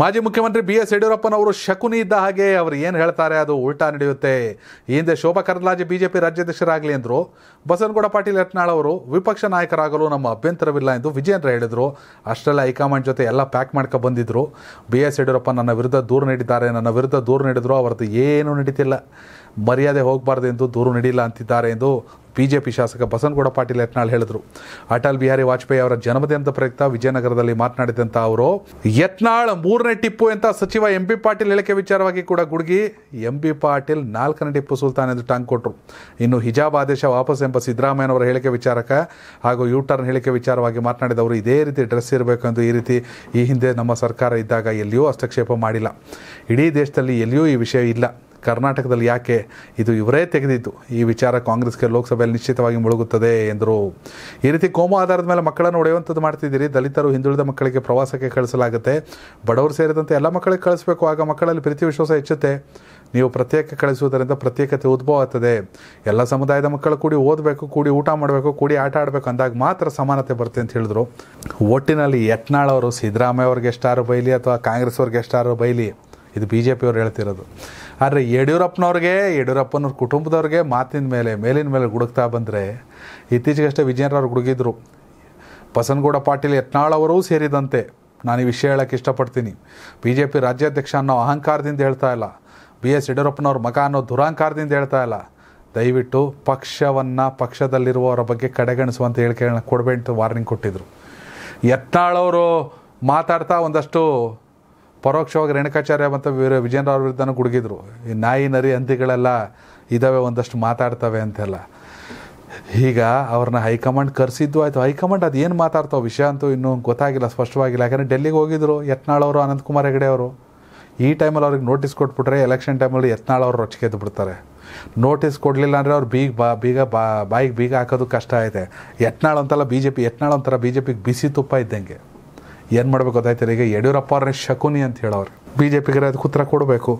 ಮಾಜಿ ಮುಖ್ಯಮಂತ್ರಿ B S ಯಡಿಯೂರಪ್ಪನವರು ಶಕುನಿ ಇದ್ದ ಹಾಗೆ ಅವರು ಏನು ಹೇಳ್ತಾರೆ ಅದು ಉಲ್ಟಾ ನಡೆಯುತ್ತೆ ಈ ಹಿಂದೆ ಶೋಭಾ ಕರಂದ್ಲಾಜೆ ಪಿ ರಾಜ್ಯಾಧ್ಯಕ್ಷರಾಗಲಿ ಅಂದರು ಬಸವನಗೌಡ ಪಾಟೀಲ್ ಯತ್ನಾಳ್ ಅವರು ವಿಪಕ್ಷ ನಾಯಕರಾಗಲು ನಮ್ಮ ಅಭ್ಯಂತರವಿಲ್ಲ ಎಂದು ವಿಜೇಂದ್ರ ಹೇಳಿದರು ಅಷ್ಟೆಲ್ಲ ಹೈಕಮಾಂಡ್ ಜೊತೆ ಎಲ್ಲ ಪ್ಯಾಕ್ ಮಾಡ್ಕೊ ಬಂದಿದ್ದರು ಬಿ ಎಸ್ ಯಡಿಯೂರಪ್ಪ ನನ್ನ ವಿರುದ್ಧ ದೂರು ನೀಡಿದ್ದಾರೆ ನನ್ನ ವಿರುದ್ಧ ದೂರು ನೀಡಿದ್ರು ಅವರದ್ದು ಏನೂ ನಡೀತಿಲ್ಲ ಮರ್ಯಾದೆ ಹೋಗಬಾರ್ದು ಎಂದು ದೂರು ನೀಡಿಲ್ಲ ಅಂತಿದ್ದಾರೆ ಎಂದು ಬಿಜೆಪಿ ಶಾಸಕ ಬಸನಗೌಡ ಪಾಟೀಲ್ ಯತ್ನಾಳ್ ಹೇಳಿದ್ರು ಅಟಲ್ ಬಿಹಾರಿ ವಾಜಪೇಯಿ ಅವರ ಜನ್ಮದಿನದ ಪ್ರಯುಕ್ತ ವಿಜಯನಗರದಲ್ಲಿ ಮಾತನಾಡಿದಂಥ ಅವರು ಯತ್ನಾಳ್ ಮೂರನೇ ಟಿಪ್ಪು ಅಂತ ಸಚಿವ ಎಂ ಪಿ ಪಾಟೀಲ್ ಹೇಳಿಕೆ ವಿಚಾರವಾಗಿ ಕೂಡ ಗುಡುಗಿ ಎಂ ಬಿ ಪಾಟೀಲ್ ನಾಲ್ಕನೇ ಟಿಪ್ಪು ಸುಲ್ತಾನ್ ಎಂದು ಟಾಂಗ್ ಕೊಟ್ಟರು ಇನ್ನು ಹಿಜಾಬ್ ಆದೇಶ ವಾಪಸ್ ಎಂಬ ಸಿದ್ದರಾಮಯ್ಯನವರ ಹೇಳಿಕೆ ವಿಚಾರಕ ಹಾಗೂ ಯು ಟರ್ನ್ ಹೇಳಿಕೆ ವಿಚಾರವಾಗಿ ಮಾತನಾಡಿದವರು ಇದೇ ರೀತಿ ಡ್ರೆಸ್ ಇರಬೇಕೆಂದು ಈ ರೀತಿ ಈ ಹಿಂದೆ ನಮ್ಮ ಸರ್ಕಾರ ಇದ್ದಾಗ ಎಲ್ಲಿಯೂ ಹಸ್ತಕ್ಷೇಪ ಮಾಡಿಲ್ಲ ಇಡೀ ದೇಶದಲ್ಲಿ ಎಲ್ಲಿಯೂ ಈ ವಿಷಯ ಇಲ್ಲ ಕರ್ನಾಟಕದಲ್ಲಿ ಯಾಕೆ ಇದು ಇವರೇ ತೆಗೆದಿದ್ದು ಈ ವಿಚಾರ ಕಾಂಗ್ರೆಸ್ಗೆ ಲೋಕಸಭೆಯಲ್ಲಿ ನಿಶ್ಚಿತವಾಗಿ ಮುಳುಗುತ್ತದೆ ಎಂದರು ಈ ರೀತಿ ಕೋಮು ಆಧಾರದ ಮೇಲೆ ಮಕ್ಕಳನ್ನು ಒಡೆಯುವಂಥದ್ದು ಮಾಡ್ತಿದ್ದೀರಿ ದಲಿತರು ಹಿಂದುಳಿದ ಮಕ್ಕಳಿಗೆ ಪ್ರವಾಸಕ್ಕೆ ಕಳಿಸಲಾಗುತ್ತೆ ಬಡವರು ಸೇರಿದಂತೆ ಎಲ್ಲ ಮಕ್ಕಳಿಗೆ ಕಳಿಸಬೇಕು ಆಗ ಮಕ್ಕಳಲ್ಲಿ ಪ್ರೀತಿ ವಿಶ್ವಾಸ ಹೆಚ್ಚುತ್ತೆ ನೀವು ಪ್ರತ್ಯೇಕ ಕಳಿಸುವುದರಿಂದ ಪ್ರತ್ಯೇಕತೆ ಉದ್ಭವ ಆಗ್ತದೆ ಎಲ್ಲ ಸಮುದಾಯದ ಮಕ್ಕಳು ಕೂಡಿ ಓದಬೇಕು ಕೂಡಿ ಊಟ ಮಾಡಬೇಕು ಕೂಡಿ ಆಟ ಆಡಬೇಕು ಅಂದಾಗ ಮಾತ್ರ ಸಮಾನತೆ ಬರುತ್ತೆ ಅಂತ ಹೇಳಿದ್ರು ಒಟ್ಟಿನಲ್ಲಿ ಯಟ್ನಾಳವರು ಅವರು ಸಿದ್ದರಾಮಯ್ಯ ಅವ್ರಿಗೆ ಎಷ್ಟಾರು ಬೈಲಿ ಅಥವಾ ಕಾಂಗ್ರೆಸ್ ಅವ್ರಿಗೆ ಎಷ್ಟಾರು ಬೈಲಿ ಇದು ಬಿ ಜೆ ಪಿಯವ್ರು ಹೇಳ್ತಿರೋದು ಆದರೆ ಯಡಿಯೂರಪ್ಪನವ್ರಿಗೆ ಯಡಿಯೂರಪ್ಪನವ್ರ ಕುಟುಂಬದವ್ರಿಗೆ ಮಾತಿನ ಮೇಲೆ ಮೇಲಿನ ಮೇಲೆ ಗುಡುಕ್ತಾ ಬಂದರೆ ಇತ್ತೀಚೆಗಷ್ಟೇ ವಿಜಯನವ್ರು ಗುಡುಗಿದ್ರು ಬಸನಗೌಡ ಪಾಟೀಲ್ ಯತ್ನಾಳವರೂ ಸೇರಿದಂತೆ ನಾನು ಈ ವಿಷಯ ಹೇಳೋಕ್ಕೆ ಇಷ್ಟಪಡ್ತೀನಿ ಬಿ ಜೆ ಪಿ ರಾಜ್ಯಾಧ್ಯಕ್ಷ ಅನ್ನೋ ಅಹಂಕಾರದಿಂದ ಹೇಳ್ತಾ ಇಲ್ಲ ಬಿ ಎಸ್ ಯಡಿಯೂರಪ್ಪನವ್ರ ಮಗ ಅನ್ನೋ ದುರಹಂಕಾರದಿಂದ ಹೇಳ್ತಾ ಇಲ್ಲ ದಯವಿಟ್ಟು ಪಕ್ಷವನ್ನು ಪಕ್ಷದಲ್ಲಿರುವವರ ಬಗ್ಗೆ ಕಡೆಗಣಿಸುವಂಥ ಹೇಳಿಕೆಗಳನ್ನ ಕೊಡಬೇಡ ವಾರ್ನಿಂಗ್ ಕೊಟ್ಟಿದ್ದರು ಯತ್ನಾಳವರು ಮಾತಾಡ್ತಾ ಒಂದಷ್ಟು ಪರೋಕ್ಷವಾಗಿ ರೇಣುಕಾಚಾರ್ಯ ಮತ್ತು ವೀರ ವಿಜಯನರಾವ್ ವಿರುದ್ಧನೂ ಗುಡುಗಿದ್ರು ಈ ನಾಯಿ ನರಿ ಅಂತಿಗಳೆಲ್ಲ ಇದ್ದಾವೆ ಒಂದಷ್ಟು ಮಾತಾಡ್ತವೆ ಅಂತೆಲ್ಲ ಈಗ ಅವ್ರನ್ನ ಹೈಕಮಾಂಡ್ ಕರೆಸಿದ್ದು ಆಯಿತು ಹೈಕಮಾಂಡ್ ಅದು ಏನು ಮಾತಾಡ್ತಾವೆ ವಿಷಯ ಅಂತೂ ಇನ್ನೂ ಗೊತ್ತಾಗಿಲ್ಲ ಸ್ಪಷ್ಟವಾಗಿಲ್ಲ ಯಾಕಂದರೆ ಡೆಲ್ಲಿಗೆ ಹೋಗಿದ್ರು ಯತ್ನಾಳವರು ಅನಂತಕುಮಾರ್ ಹೆಗಡೆ ಅವರು ಈ ಟೈಮಲ್ಲಿ ಅವ್ರಿಗೆ ನೋಟಿಸ್ ಕೊಟ್ಬಿಟ್ರೆ ಎಲೆಕ್ಷನ್ ಟೈಮಲ್ಲಿ ಅವರು ರೊಚ್ಚಿಗೆದ್ದು ಬಿಡ್ತಾರೆ ನೋಟಿಸ್ ಕೊಡಲಿಲ್ಲ ಅಂದರೆ ಅವ್ರು ಬೀಗ ಬಾ ಬೀಗ ಬಾ ಬಾಯಿಗೆ ಬೀಗ ಹಾಕೋದು ಕಷ್ಟ ಆಯಿತೆ ಯತ್ನಾಳ ಅಂತಲ್ಲ ಬಿ ಜೆ ಪಿ ಯತ್ನಾಳ ಒಂಥರ ಬಿ ಜೆ ಪಿಗೆ ಬಿಸಿ ತುಪ್ಪ ಇದ್ದಂಗೆ ಏನು ಮಾಡಬೇಕು ಗೊತ್ತಾಯ್ತಾರೆ ಈಗ ಯಡಿಯೂರಪ್ಪ ಅವರೇ ಶಕುನಿ ಅಂತ ಹೇಳೋರು ಬಿ ಜೆ ಪಿಗೆ ಅದಕ್ಕೆ ಕುತ್ರ ಕೊಡಬೇಕು